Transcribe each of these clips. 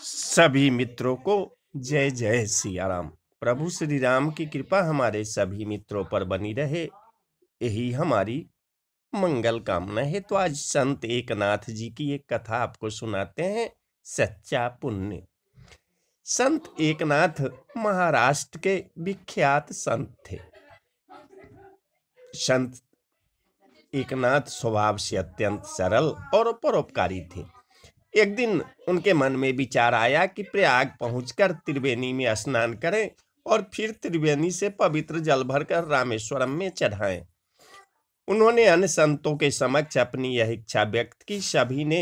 सभी मित्रों को जय जय सियाराम राम प्रभु श्री राम की कृपा हमारे सभी मित्रों पर बनी रहे यही हमारी मंगल कामना है तो आज संत एकनाथ जी की एक कथा आपको सुनाते हैं सच्चा पुण्य संत एकनाथ महाराष्ट्र के विख्यात संत थे संत एकनाथ स्वभाव से अत्यंत सरल और परोपकारी थे एक दिन उनके मन में विचार आया कि प्रयाग पहुंचकर त्रिवेणी में स्नान करें और फिर त्रिवेणी से पवित्र जल भरकर रामेश्वरम में चढ़ाएं उन्होंने अन्य संतों के समक्ष अपनी यह इच्छा व्यक्त की सभी ने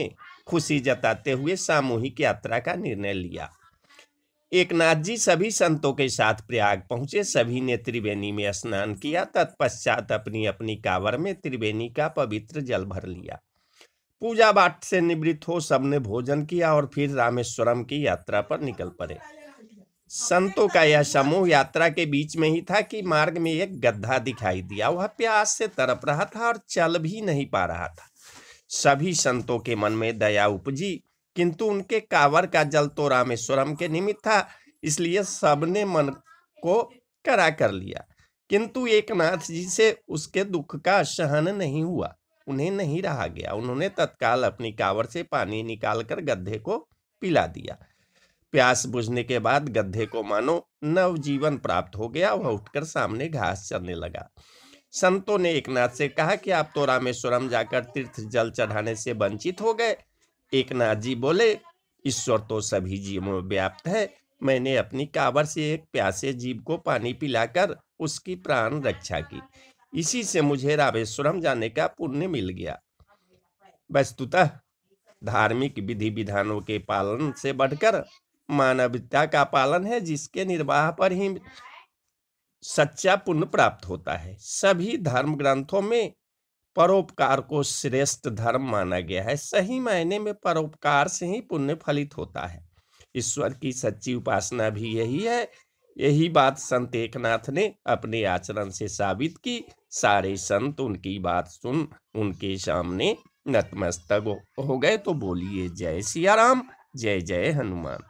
खुशी जताते हुए सामूहिक यात्रा का निर्णय लिया एकनाथ जी सभी संतों के साथ प्रयाग पहुंचे सभी ने त्रिवेणी में स्नान किया तत्पश्चात अपनी अपनी कावर में त्रिवेणी का पवित्र जल भर लिया पूजा पाठ से निवृत्त हो सबने भोजन किया और फिर रामेश्वरम की यात्रा पर निकल पड़े संतों का यह समूह यात्रा के बीच में ही था कि मार्ग में एक गद्दा दिखाई दिया वह प्यास से तड़प रहा था और चल भी नहीं पा रहा था सभी संतों के मन में दया उपजी किंतु उनके कावर का जल तो रामेश्वरम के निमित्त था इसलिए सबने मन को करा कर लिया किंतु एकनाथ जी से उसके दुख का सहन नहीं हुआ उन्हें नहीं रहा गया उन्होंने तत्काल अपनी कावर से पानी निकालकर गधे को पिला दिया प्यास बुझने के बाद गधे को मानो नव जीवन प्राप्त हो गया वह उठकर सामने घास चरने लगा संतों ने एकनाथ से कहा कि आप तो रामेश्वरम जाकर तीर्थ जल चढ़ाने से वंचित हो गए एकनाथ जी बोले ईश्वर तो सभी जीवों में व्याप्त है मैंने अपनी कावर से एक प्यासे जीव को पानी पिलाकर उसकी प्राण रक्षा की इसी से मुझे रामेश्वरम जाने का पुण्य मिल गया वस्तुतः धार्मिक विधि विधानों के पालन से बढ़कर मानवता का पालन है जिसके निर्वाह पर ही सच्चा पुण्य प्राप्त होता है सभी धर्म ग्रंथों में परोपकार को श्रेष्ठ धर्म माना गया है सही मायने में परोपकार से ही पुण्य फलित होता है ईश्वर की सच्ची उपासना भी यही है यही बात संत एकनाथ ने अपने आचरण से साबित की सारे संत उनकी बात सुन उनके सामने नतमस्तक हो गए तो बोलिए जय सिया राम जय जय हनुमान